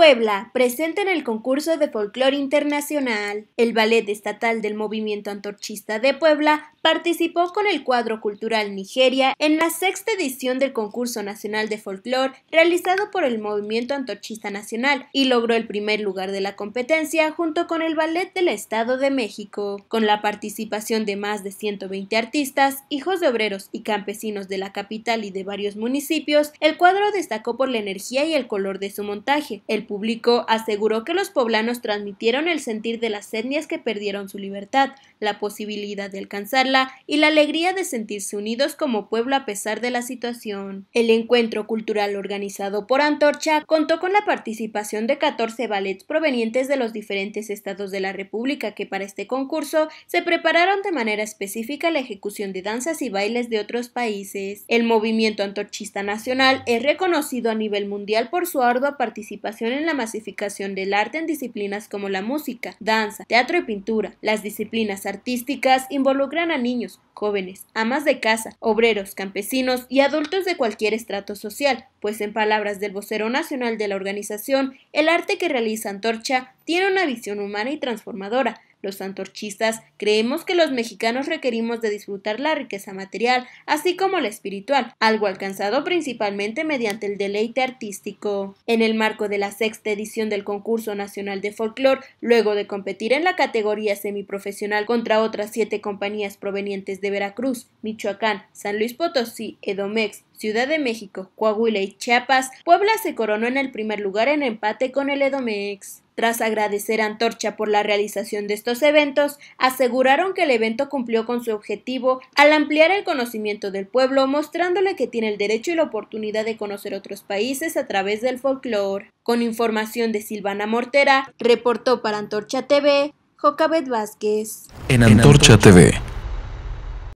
Puebla, presente en el concurso de folclore internacional. El Ballet Estatal del Movimiento Antorchista de Puebla participó con el cuadro cultural Nigeria en la sexta edición del concurso nacional de folclore realizado por el Movimiento Antorchista Nacional y logró el primer lugar de la competencia junto con el Ballet del Estado de México. Con la participación de más de 120 artistas, hijos de obreros y campesinos de la capital y de varios municipios, el cuadro destacó por la energía y el color de su montaje. El público aseguró que los poblanos transmitieron el sentir de las etnias que perdieron su libertad, la posibilidad de alcanzarla y la alegría de sentirse unidos como pueblo a pesar de la situación. El encuentro cultural organizado por Antorcha contó con la participación de 14 ballets provenientes de los diferentes estados de la República que para este concurso se prepararon de manera específica la ejecución de danzas y bailes de otros países. El movimiento antorchista nacional es reconocido a nivel mundial por su ardua participación en la masificación del arte en disciplinas como la música, danza, teatro y pintura. Las disciplinas artísticas involucran a niños, jóvenes, amas de casa, obreros, campesinos y adultos de cualquier estrato social, pues en palabras del vocero nacional de la organización, el arte que realiza Antorcha tiene una visión humana y transformadora los antorchistas creemos que los mexicanos requerimos de disfrutar la riqueza material, así como la espiritual, algo alcanzado principalmente mediante el deleite artístico. En el marco de la sexta edición del Concurso Nacional de Folklore, luego de competir en la categoría semiprofesional contra otras siete compañías provenientes de Veracruz, Michoacán, San Luis Potosí, Edomex, Ciudad de México, Coahuila y Chiapas, Puebla se coronó en el primer lugar en empate con el Edomex. Tras agradecer a Antorcha por la realización de estos eventos, aseguraron que el evento cumplió con su objetivo al ampliar el conocimiento del pueblo, mostrándole que tiene el derecho y la oportunidad de conocer otros países a través del folclore. Con información de Silvana Mortera, reportó para Antorcha TV Jocabet Vázquez. En Antorcha TV